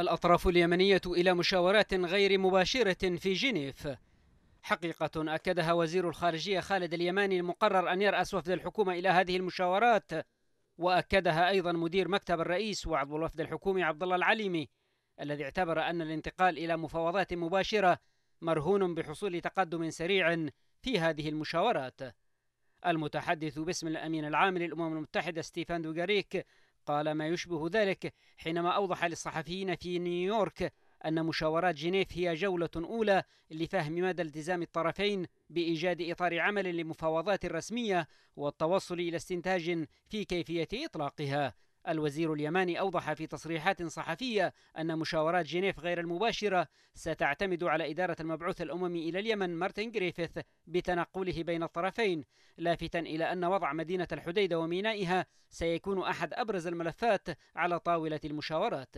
الأطراف اليمنية إلى مشاورات غير مباشرة في جنيف حقيقة أكدها وزير الخارجية خالد اليماني المقرر أن يرأس وفد الحكومة إلى هذه المشاورات وأكدها أيضا مدير مكتب الرئيس وعضو الوفد الحكومي عبد الله العليمي الذي اعتبر أن الانتقال إلى مفاوضات مباشرة مرهون بحصول تقدم سريع في هذه المشاورات المتحدث باسم الأمين العام للأمم المتحدة ستيفان دوغاريك قال ما يشبه ذلك حينما أوضح للصحفيين في نيويورك أن مشاورات جنيف هي جولة أولى لفهم مدى التزام الطرفين بإيجاد إطار عمل لمفاوضات رسمية والتوصل إلى استنتاج في كيفية إطلاقها الوزير اليماني أوضح في تصريحات صحفية أن مشاورات جنيف غير المباشرة ستعتمد على إدارة المبعوث الأممي إلى اليمن مارتن جريفيث بتنقله بين الطرفين لافتا إلى أن وضع مدينة الحديدة ومينائها سيكون أحد أبرز الملفات على طاولة المشاورات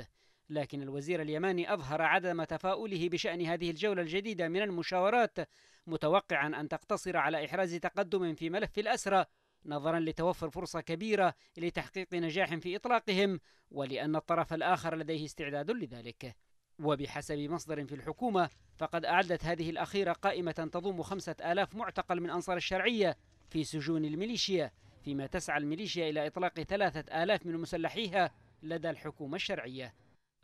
لكن الوزير اليماني أظهر عدم تفاؤله بشأن هذه الجولة الجديدة من المشاورات متوقعا أن تقتصر على إحراز تقدم في ملف الأسرى نظرا لتوفر فرصة كبيرة لتحقيق نجاح في إطلاقهم ولأن الطرف الآخر لديه استعداد لذلك وبحسب مصدر في الحكومة فقد أعدت هذه الأخيرة قائمة تضم خمسة آلاف معتقل من أنصار الشرعية في سجون الميليشيا فيما تسعى الميليشيا إلى إطلاق ثلاثة آلاف من مسلحيها لدى الحكومة الشرعية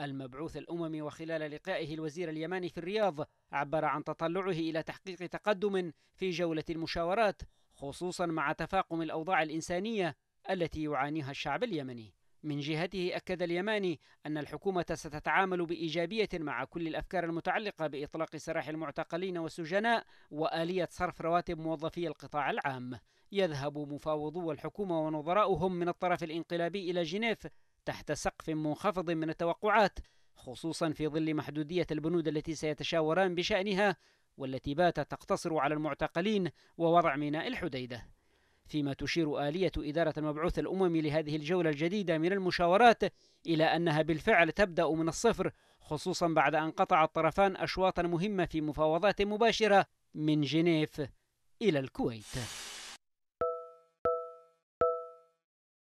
المبعوث الأممي وخلال لقائه الوزير اليماني في الرياض عبر عن تطلعه إلى تحقيق تقدم في جولة المشاورات خصوصا مع تفاقم الأوضاع الإنسانية التي يعانيها الشعب اليمني. من جهته أكد اليماني أن الحكومة ستتعامل بإيجابية مع كل الأفكار المتعلقة بإطلاق سراح المعتقلين والسجناء وآلية صرف رواتب موظفي القطاع العام. يذهب مفاوضو الحكومة ونظراؤهم من الطرف الانقلابي إلى جنيف تحت سقف منخفض من التوقعات خصوصا في ظل محدودية البنود التي سيتشاوران بشأنها والتي باتت تقتصر على المعتقلين ووضع ميناء الحديده فيما تشير آلية إدارة المبعوث الأممي لهذه الجولة الجديدة من المشاورات إلى أنها بالفعل تبدأ من الصفر خصوصا بعد أن قطع الطرفان أشواطا مهمة في مفاوضات مباشرة من جنيف إلى الكويت